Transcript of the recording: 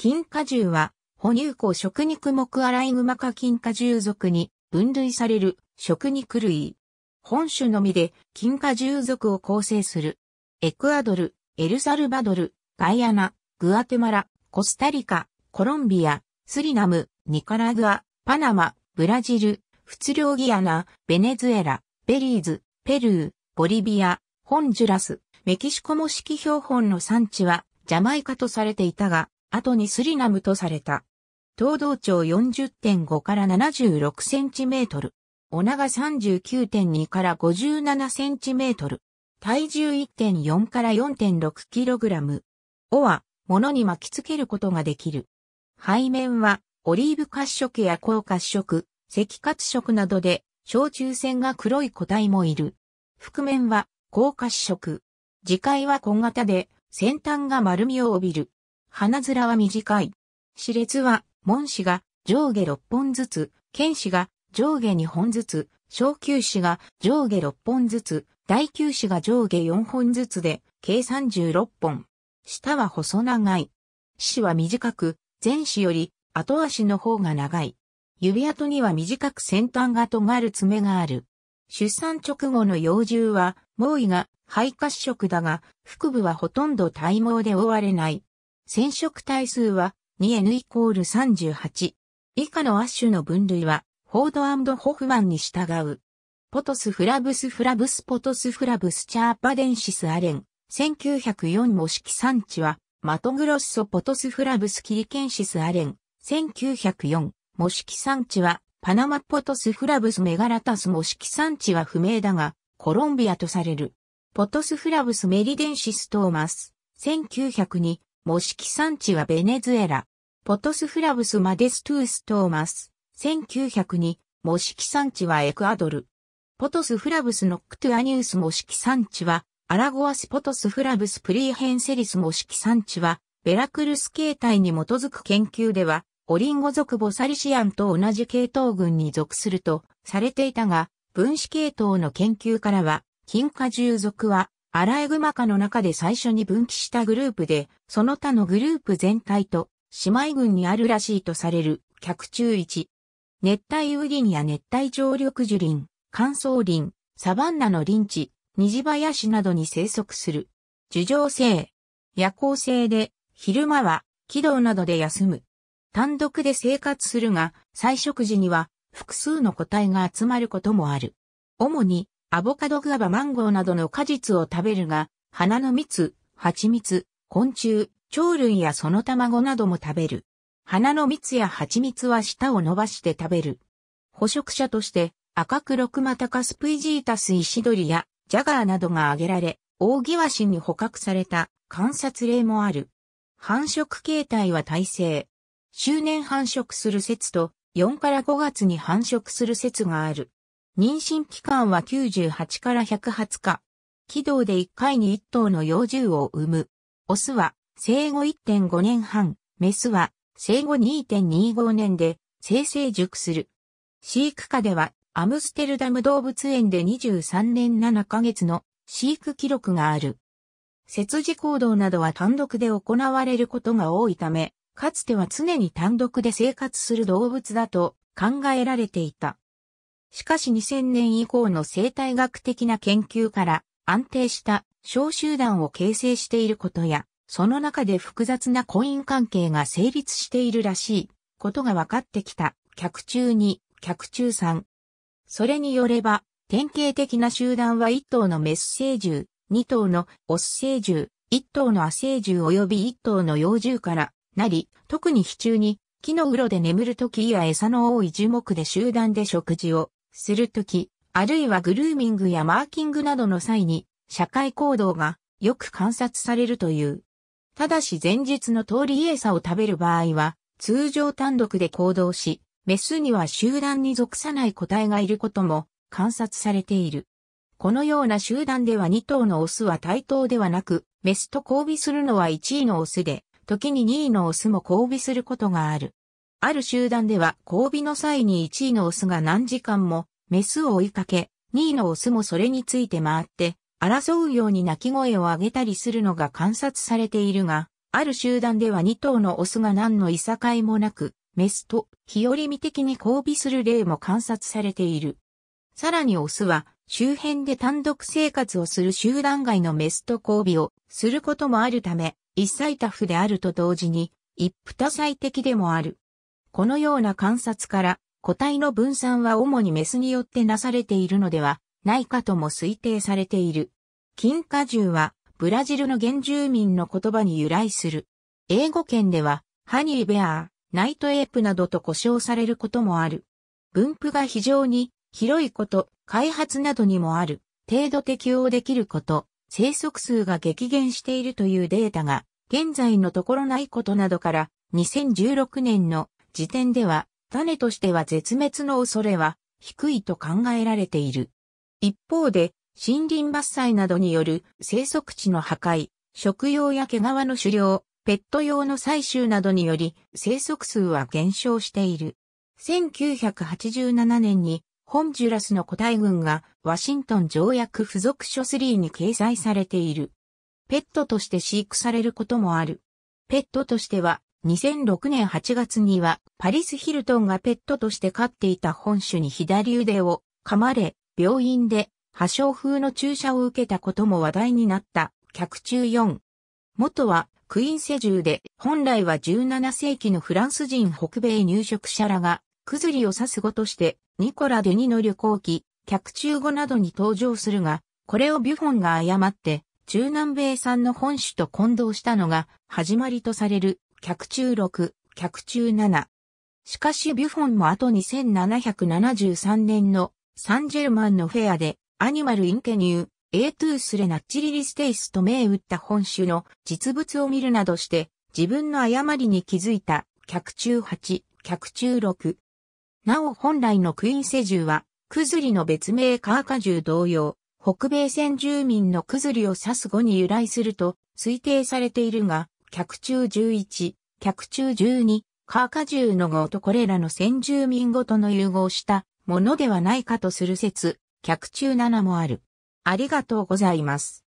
金華獣は、哺乳綱食肉目アライグマ科金華獣属に分類される食肉類。本種のみで金華獣属を構成する。エクアドル、エルサルバドル、ガイアナ、グアテマラ、コスタリカ、コロンビア、スリナム、ニカラグア、パナマ、ブラジル、フツョウギアナ、ベネズエラ、ベリーズ、ペルー、ボリビア、ホンジュラス、メキシコ模式標本の産地はジャマイカとされていたが、後にスリナムとされた。東道長40.5から76センチメートル。お長39.2から57センチメートル。体重1.4から4.6キログラム。尾は、物に巻きつけることができる。背面は、オリーブ褐色や高褐色、赤褐色などで、小中線が黒い個体もいる。覆面は、高褐色。磁界は小型で、先端が丸みを帯びる。花面は短い。歯列は、門歯が上下6本ずつ、剣歯が上下2本ずつ、小球歯が上下6本ずつ、大球歯が上下4本ずつで、計36本。舌は細長い。歯は短く、前歯より後足の方が長い。指跡には短く先端が尖る爪がある。出産直後の幼獣は、猛威が肺褐色だが、腹部はほとんど体毛で覆われない。染色体数は 2N イコール38。以下のアッシュの分類は、フォードホフマンに従う。ポトスフラブスフラブスポトスフラブスチャーパデンシスアレン。1904模式産地は、マトグロッソポトスフラブスキリケンシスアレン。1904模式産地は、パナマポトスフラブスメガラタス模式産地は不明だが、コロンビアとされる。ポトスフラブスメリデンシストーマス。1902模式産地はベネズエラ。ポトスフラブスマデストゥーストーマス。1902、模式産地はエクアドル。ポトスフラブスノックトゥアニウス模式産地は、アラゴアスポトスフラブスプリーヘンセリス模式産地は、ベラクルス形態に基づく研究では、オリンゴ属ボサリシアンと同じ系統群に属するとされていたが、分子系統の研究からは、金華獣属はアライグマ科の中で最初に分岐したグループで、その他のグループ全体と姉妹群にあるらしいとされる客中一。熱帯ウ雨ニや熱帯常緑樹林、乾燥林、サバンナの林地、虹林などに生息する。樹上性、夜行性で、昼間は軌道などで休む。単独で生活するが、採食時には複数の個体が集まることもある。主にアボカドグアバマンゴーなどの果実を食べるが、花の蜜、蜂蜜、昆虫、鳥類やその卵なども食べる。花の蜜や蜂蜜は舌を伸ばして食べる。捕食者として、赤黒クマタカスプイジータスイシドリやジャガーなどが挙げられ、大ギワシに捕獲された観察例もある。繁殖形態は耐性。周年繁殖する説と、4から5月に繁殖する説がある。妊娠期間は98から120日。軌道で1回に1頭の幼獣を産む。オスは生後1.5年半、メスは生後2.25年で生成熟する。飼育下ではアムステルダム動物園で23年7ヶ月の飼育記録がある。切字行動などは単独で行われることが多いため、かつては常に単独で生活する動物だと考えられていた。しかし2000年以降の生態学的な研究から安定した小集団を形成していることや、その中で複雑な婚姻関係が成立しているらしいことが分かってきた。客中に客中3。それによれば、典型的な集団は1頭のメス成獣、2頭のオス成獣、1頭のア成獣及び1頭の幼獣からなり、特に非中に木のうろで眠る時や餌の多い樹木で集団で食事をするとき、あるいはグルーミングやマーキングなどの際に、社会行動がよく観察されるという。ただし前日の通り餌を食べる場合は、通常単独で行動し、メスには集団に属さない個体がいることも観察されている。このような集団では2頭のオスは対等ではなく、メスと交尾するのは1位のオスで、時に2位のオスも交尾することがある。ある集団では交尾の際に1位のオスが何時間もメスを追いかけ、2位のオスもそれについて回って、争うように鳴き声を上げたりするのが観察されているが、ある集団では2頭のオスが何のいさかいもなく、メスと日和見的に交尾する例も観察されている。さらにオスは、周辺で単独生活をする集団外のメスと交尾をすることもあるため、一妻多夫であると同時に、一夫多妻的でもある。このような観察から、個体の分散は主にメスによってなされているのではないかとも推定されている。金華獣は、ブラジルの原住民の言葉に由来する。英語圏では、ハニーベアー、ナイトエープなどと呼称されることもある。分布が非常に広いこと、開発などにもある、程度適応できること、生息数が激減しているというデータが、現在のところないことなどから、2016年の時点では、種としては絶滅の恐れは低いと考えられている。一方で、森林伐採などによる生息地の破壊、食用や毛皮の狩猟、ペット用の採集などにより生息数は減少している。1987年にホンジュラスの個体群がワシントン条約付属書3に掲載されている。ペットとして飼育されることもある。ペットとしては2006年8月にはパリス・ヒルトンがペットとして飼っていた本種に左腕を噛まれ、病院で破傷風の注射を受けたことも話題になった客中4。元はクイーンセ銃で本来は17世紀のフランス人北米入植者らがクズリを刺す語としてニコラ・デニの旅行記、客中語などに登場するが、これをビュフォンが誤って中南米産の本種と混同したのが始まりとされる客中6、客中7。しかしビュフォンも後に1773年のサンジェルマンのフェアでアニマルインケニュー、エートゥースレナッチリリステイスと銘打った本種の実物を見るなどして自分の誤りに気づいた客中8、客中6。なお本来のクイーンセジュは、クズリの別名カーカジュ同様、北米先住民のクズリを指す語に由来すると推定されているが、客中11、客中12、カーカ銃の号とこれらの先住民ごとの融合したものではないかとする説、客中7もある。ありがとうございます。